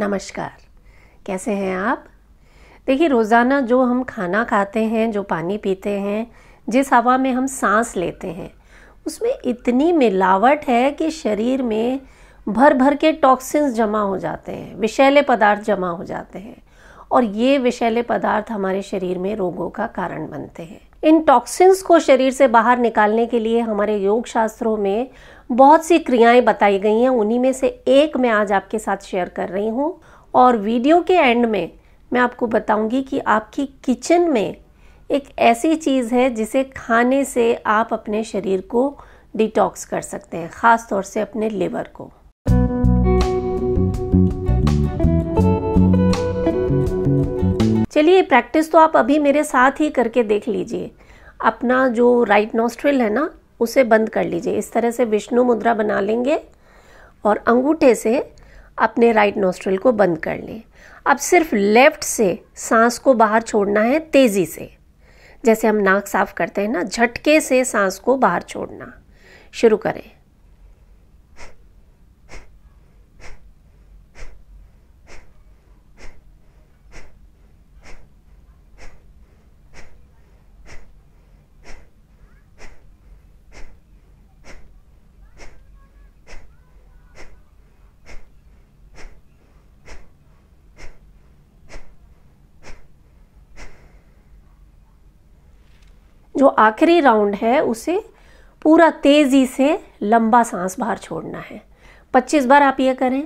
नमस्कार कैसे हैं आप देखिए रोज़ाना जो हम खाना खाते हैं जो पानी पीते हैं जिस हवा में हम सांस लेते हैं उसमें इतनी मिलावट है कि शरीर में भर भर के टॉक्सिन्स जमा हो जाते हैं विषैले पदार्थ जमा हो जाते हैं और ये विषैले पदार्थ हमारे शरीर में रोगों का कारण बनते हैं इन टॉक्सिन्स को शरीर से बाहर निकालने के लिए हमारे योग शास्त्रों में बहुत सी क्रियाएं बताई गई हैं उन्हीं में से एक मैं आज आपके साथ शेयर कर रही हूं और वीडियो के एंड में मैं आपको बताऊंगी कि आपकी किचन में एक ऐसी चीज़ है जिसे खाने से आप अपने शरीर को डिटॉक्स कर सकते हैं ख़ास तौर से अपने लिवर को चलिए प्रैक्टिस तो आप अभी मेरे साथ ही करके देख लीजिए अपना जो राइट नोस्ट्रिल है ना उसे बंद कर लीजिए इस तरह से विष्णु मुद्रा बना लेंगे और अंगूठे से अपने राइट नोस्ट्रल को बंद कर लें अब सिर्फ लेफ्ट से सांस को बाहर छोड़ना है तेज़ी से जैसे हम नाक साफ करते हैं ना झटके से सांस को बाहर छोड़ना शुरू करें जो आखिरी राउंड है उसे पूरा तेज़ी से लंबा सांस बाहर छोड़ना है 25 बार आप ये करें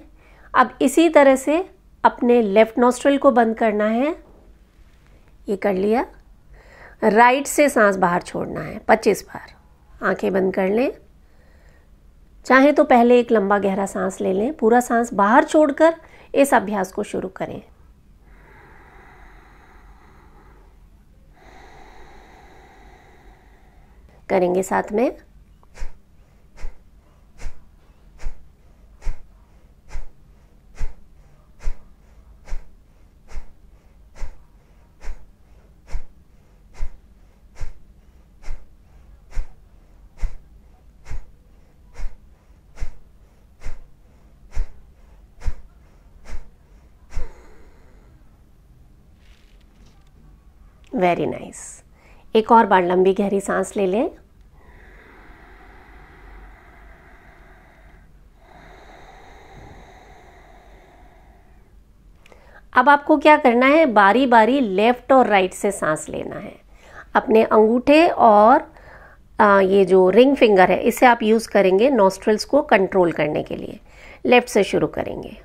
अब इसी तरह से अपने लेफ़्ट नोस्ट्रल को बंद करना है ये कर लिया राइट से सांस बाहर छोड़ना है 25 बार आंखें बंद कर लें चाहे तो पहले एक लंबा गहरा सांस ले लें पूरा सांस बाहर छोड़कर इस अभ्यास को शुरू करें करेंगे साथ में वेरी नाइस nice. एक और बार लंबी गहरी सांस ले लें अब आपको क्या करना है बारी बारी लेफ्ट और राइट से सांस लेना है अपने अंगूठे और आ, ये जो रिंग फिंगर है इसे आप यूज़ करेंगे नॉस्ट्रल्स को कंट्रोल करने के लिए लेफ्ट से शुरू करेंगे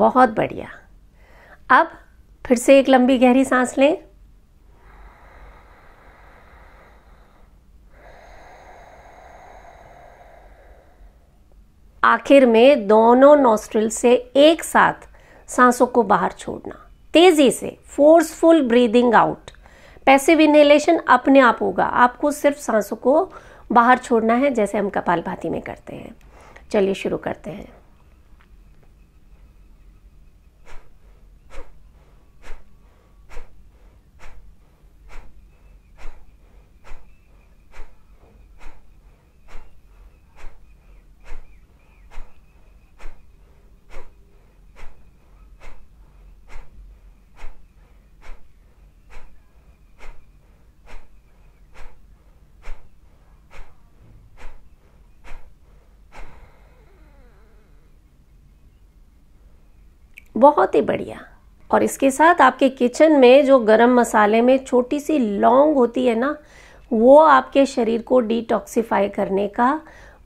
बहुत बढ़िया अब फिर से एक लंबी गहरी सांस लें आखिर में दोनों नोस्ट्रिल से एक साथ सांसों को बाहर छोड़ना तेजी से forceful breathing out passive inhalation अपने आप होगा आपको सिर्फ सांसों को बाहर छोड़ना है जैसे हम कपाल भाती में करते हैं चलिए शुरू करते हैं बहुत ही बढ़िया और इसके साथ आपके किचन में जो गरम मसाले में छोटी सी लौंग होती है ना वो आपके शरीर को डिटॉक्सीफाई करने का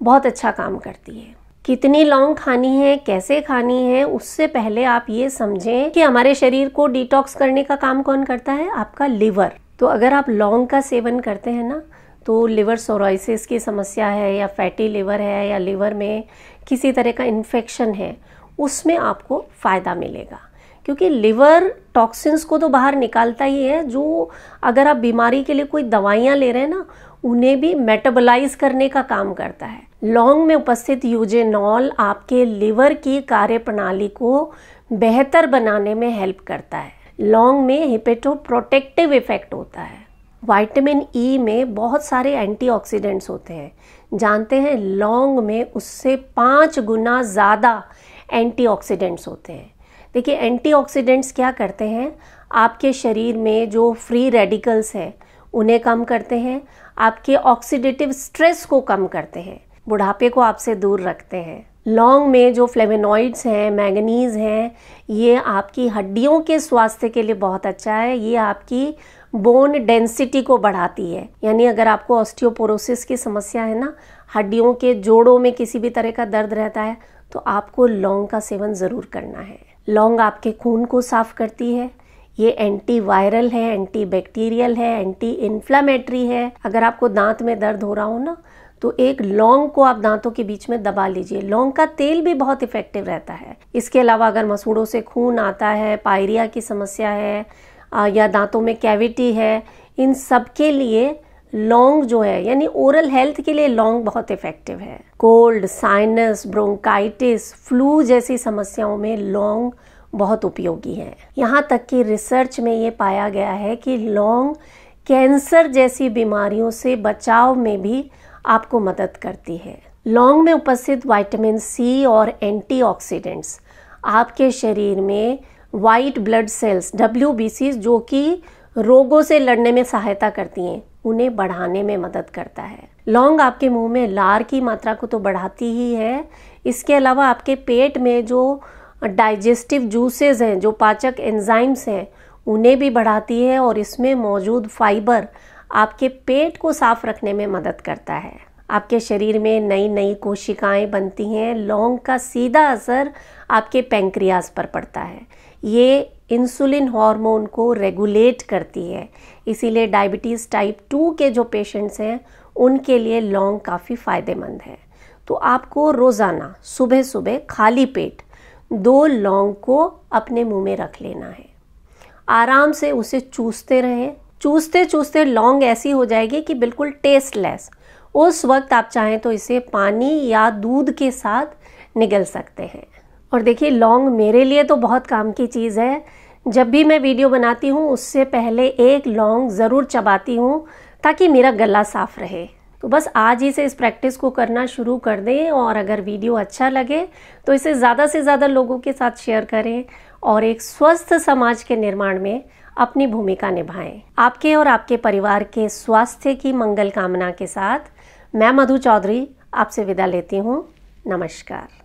बहुत अच्छा काम करती है कितनी लौंग खानी है कैसे खानी है उससे पहले आप ये समझें कि हमारे शरीर को डिटॉक्स करने का काम कौन करता है आपका लिवर तो अगर आप लौंग का सेवन करते हैं ना तो लिवर सोराइसिस की समस्या है या फैटी लिवर है या लिवर में किसी तरह का इन्फेक्शन है उसमें आपको फ़ायदा मिलेगा क्योंकि लिवर टॉक्सिन्स को तो बाहर निकालता ही है जो अगर आप बीमारी के लिए कोई दवाइयाँ ले रहे हैं ना उन्हें भी मेटाबोलाइज करने का काम करता है लॉन्ग में उपस्थित यूजेनॉल आपके लिवर की कार्य प्रणाली को बेहतर बनाने में हेल्प करता है लॉन्ग में हिपेटो प्रोटेक्टिव इफेक्ट होता है वाइटामिन ई e में बहुत सारे एंटीऑक्सीडेंट्स होते हैं जानते हैं लॉन्ग में उससे पाँच गुना ज़्यादा एंटीऑक्सीडेंट्स होते हैं देखिए एंटीऑक्सीडेंट्स क्या करते हैं आपके शरीर में जो फ्री रेडिकल्स हैं उन्हें कम करते हैं आपके ऑक्सीडेटिव स्ट्रेस को कम करते हैं बुढ़ापे को आपसे दूर रखते हैं लौंग में जो फ्लेवेनॉइड्स हैं मैंगनीज हैं ये आपकी हड्डियों के स्वास्थ्य के लिए बहुत अच्छा है ये आपकी बोन डेंसिटी को बढ़ाती है यानी अगर आपको ऑस्टियोपोरोसिस की समस्या है ना हड्डियों के जोड़ों में किसी भी तरह का दर्द रहता है तो आपको लौंग का सेवन ज़रूर करना है लौंग आपके खून को साफ करती है ये एंटी वायरल है एंटी बैक्टीरियल है एंटी इन्फ्लामेटरी है अगर आपको दांत में दर्द हो रहा हो ना तो एक लौंग को आप दांतों के बीच में दबा लीजिए लौंग का तेल भी बहुत इफेक्टिव रहता है इसके अलावा अगर मसूड़ों से खून आता है पायरिया की समस्या है या दांतों में कैविटी है इन सब के लिए लौंग जो है यानी ओरल हेल्थ के लिए लौंग बहुत इफेक्टिव है कोल्ड साइनस ब्रोंकाइटिस फ्लू जैसी समस्याओं में लौंग बहुत उपयोगी है यहाँ तक कि रिसर्च में ये पाया गया है कि लौंग कैंसर जैसी बीमारियों से बचाव में भी आपको मदद करती है लौंग में उपस्थित वाइटामिन सी और एंटीऑक्सीडेंट्स आपके शरीर में वाइट ब्लड सेल्स डब्ल्यू जो कि रोगों से लड़ने में सहायता करती हैं उन्हें बढ़ाने में मदद करता है लौंग आपके मुंह में लार की मात्रा को तो बढ़ाती ही है इसके अलावा आपके पेट में जो डाइजेस्टिव जूसेस हैं जो पाचक एंजाइम्स हैं उन्हें भी बढ़ाती है और इसमें मौजूद फाइबर आपके पेट को साफ रखने में मदद करता है आपके शरीर में नई नई कोशिकाएं बनती हैं लौंग का सीधा असर आपके पेंक्रियाज पर पड़ता है ये इंसुलिन हार्मोन को रेगुलेट करती है इसीलिए डायबिटीज़ टाइप टू के जो पेशेंट्स हैं उनके लिए लौंग काफ़ी फ़ायदेमंद है तो आपको रोज़ाना सुबह सुबह खाली पेट दो लौंग को अपने मुंह में रख लेना है आराम से उसे चूसते रहें चूसते चूसते लौंग ऐसी हो जाएगी कि बिल्कुल टेस्टलेस उस वक्त आप चाहें तो इसे पानी या दूध के साथ निगल सकते हैं और देखिए लौंग मेरे लिए तो बहुत काम की चीज़ है जब भी मैं वीडियो बनाती हूँ उससे पहले एक लौंग ज़रूर चबाती हूँ ताकि मेरा गला साफ रहे तो बस आज ही से इस प्रैक्टिस को करना शुरू कर दें और अगर वीडियो अच्छा लगे तो इसे ज़्यादा से ज़्यादा लोगों के साथ शेयर करें और एक स्वस्थ समाज के निर्माण में अपनी भूमिका निभाएं आपके और आपके परिवार के स्वास्थ्य की मंगल कामना के साथ मैं मधु चौधरी आपसे विदा लेती हूँ नमस्कार